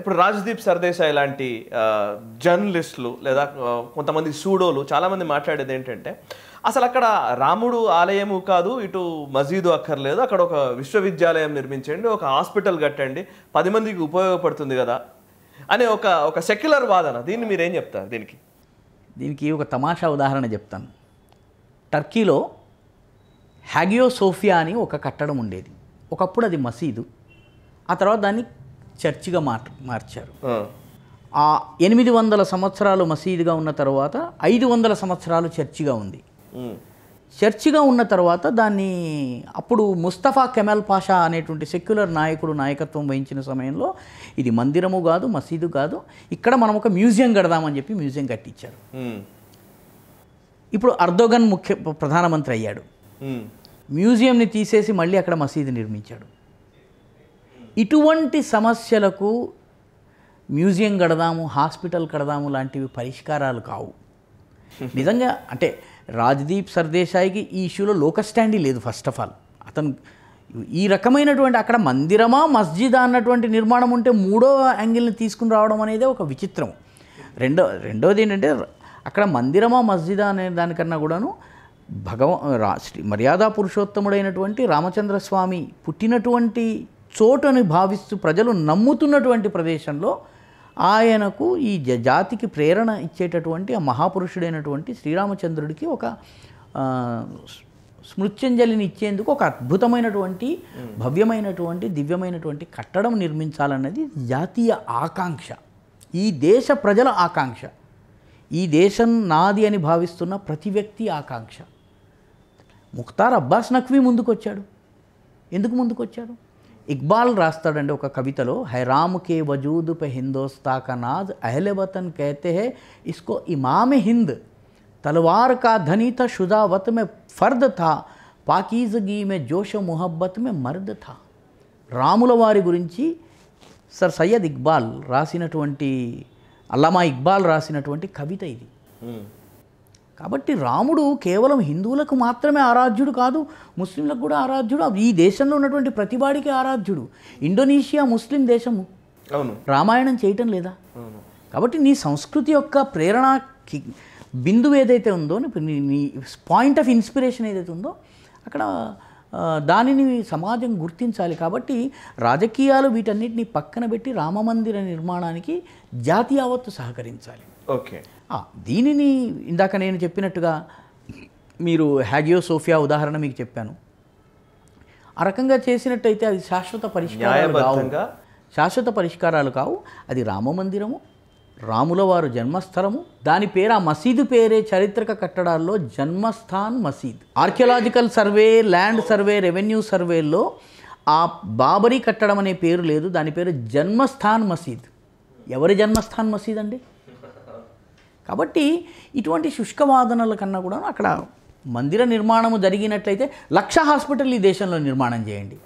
ఇప్పుడు రాజదీప్ సర్దేశాయ్ లాంటి జర్నలిస్టులు లేదా కొంతమంది సూడోలు చాలామంది మాట్లాడేది ఏంటంటే అసలు అక్కడ రాముడు ఆలయము కాదు ఇటు మసీదు అక్కర్లేదు అక్కడ ఒక విశ్వవిద్యాలయం నిర్మించండి ఒక హాస్పిటల్ కట్టండి పది మందికి ఉపయోగపడుతుంది కదా అనే ఒక ఒక సెక్యులర్ వాదన దీన్ని మీరేం చెప్తారు దీనికి దీనికి ఒక తమాషా ఉదాహరణ చెప్తాను టర్కీలో హ్యాగియో సోఫియా అని ఒక కట్టడం ఉండేది ఒకప్పుడు అది మసీదు ఆ తర్వాత దాన్ని చర్చిగా మార్ మార్చారు ఆ ఎనిమిది వందల సంవత్సరాలు మసీదుగా ఉన్న తర్వాత ఐదు వందల సంవత్సరాలు చర్చిగా ఉంది చర్చిగా ఉన్న తర్వాత దాన్ని అప్పుడు ముస్తఫా కెమల్ పాషా అనేటువంటి సెక్యులర్ నాయకుడు నాయకత్వం వహించిన సమయంలో ఇది మందిరము కాదు మసీదు కాదు ఇక్కడ మనం ఒక మ్యూజియం కడదామని చెప్పి మ్యూజియం కట్టించారు ఇప్పుడు అర్దోగన్ ముఖ్య ప్రధానమంత్రి అయ్యాడు మ్యూజియంని తీసేసి మళ్ళీ అక్కడ మసీదు నిర్మించాడు ఇటువంటి సమస్యలకు మ్యూజియం కడదాము హాస్పిటల్ కడదాము లాంటివి పరిష్కారాలు కావు నిజంగా అంటే రాజ్దీప్ సర్దేశాయికి ఈ ఇష్యూలో స్టాండీ లేదు ఫస్ట్ ఆఫ్ ఆల్ అతను ఈ రకమైనటువంటి అక్కడ మందిరమా మస్జిదా అన్నటువంటి నిర్మాణం ఉంటే మూడో యాంగిల్ని తీసుకుని రావడం అనేది ఒక విచిత్రం రెండో రెండోది ఏంటంటే అక్కడ మందిరమా మస్జిదా అనే దానికన్నా కూడాను భగవ మర్యాదా పురుషోత్తముడైనటువంటి రామచంద్రస్వామి పుట్టినటువంటి చోటు అని భావిస్తూ ప్రజలు నమ్ముతున్నటువంటి ప్రదేశంలో ఆయనకు ఈ జాతికి ప్రేరణ ఇచ్చేటటువంటి ఆ మహాపురుషుడైనటువంటి శ్రీరామచంద్రుడికి ఒక స్మృత్యంజలిని ఇచ్చేందుకు ఒక అద్భుతమైనటువంటి భవ్యమైనటువంటి దివ్యమైనటువంటి కట్టడం నిర్మించాలన్నది జాతీయ ఆకాంక్ష ఈ దేశ ప్రజల ఆకాంక్ష ఈ దేశం నాది అని భావిస్తున్న ప్రతి వ్యక్తి ఆకాంక్ష ముఖ్తార్ అబ్బాస్ నఖ్వీ ముందుకొచ్చాడు ఎందుకు ముందుకొచ్చాడు ఇక్బాల్ రాస్తాడండి ఒక కవితలో హైరామ్ కే వజూద్ పే హిందోస్తా కనాజ్ అహ్లె వతన్ కహతే హే ఇస్కో ఇమామ్ హింద్ तलवार का धनी था शुजावत में फ़र्द था पाकिजगी में जोश मोहब्बत में మర్ద్ था రాముల వారి గురించి సర్ సయ్యద్ ఇక్బాల్ రాసినటువంటి అల్లామా ఇక్బాల్ రాసినటువంటి కవిత ఇది కాబట్టి రాముడు కేవలం హిందువులకు మాత్రమే ఆరాధ్యుడు కాదు ముస్లింలకు కూడా ఆరాధ్యుడు ఈ దేశంలో ఉన్నటువంటి ప్రతివాడికి ఆరాధ్యుడు ఇండోనేషియా ముస్లిం దేశము అవును రామాయణం చేయటం లేదా కాబట్టి నీ సంస్కృతి యొక్క ప్రేరణ బిందువు ఏదైతే ఉందో నీ పాయింట్ ఆఫ్ ఇన్స్పిరేషన్ ఏదైతే ఉందో అక్కడ దానిని సమాజం గుర్తించాలి కాబట్టి రాజకీయాలు వీటన్నిటిని పక్కన పెట్టి రామమందిర నిర్మాణానికి జాతి యావత్తు సహకరించాలి ఓకే దీనిని ఇందాక నేను చెప్పినట్టుగా మీరు హ్యాగియో సోఫియా ఉదాహరణ మీకు చెప్పాను ఆ రకంగా చేసినట్టయితే అది శాశ్వత పరిష్కారాలు కావు శాశ్వత పరిష్కారాలు కావు అది రామమందిరము రాములవారు జన్మస్థలము దాని పేరు ఆ మసీదు పేరే చారిత్రక కట్టడాల్లో Janmasthan Masjid archaeological survey land survey revenue సర్వేలో ఆ బాబరీ కట్టడం అనే పేరు లేదు దాని పేరు జన్మస్థాన్ మసీద్ ఎవరి జన్మస్థాన్ మసీద్ అండి కాబట్టి ఇటువంటి శుష్కవాదనల కన్నా కూడా అక్కడ మందిర నిర్మాణము జరిగినట్లయితే లక్ష హాస్పిటల్ ఈ దేశంలో నిర్మాణం చేయండి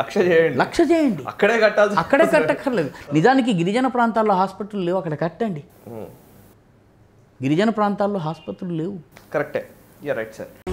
లక్ష చేయండి లక్ష చేయండి అక్కడే కట్టాలి అక్కడే కట్టక్కర్లేదు నిజానికి గిరిజన ప్రాంతాల్లో హాస్పిటల్ లేవు అక్కడ కట్టండి గిరిజన ప్రాంతాల్లో హాస్పత్రులు లేవు కరెక్టే యా రైట్ సార్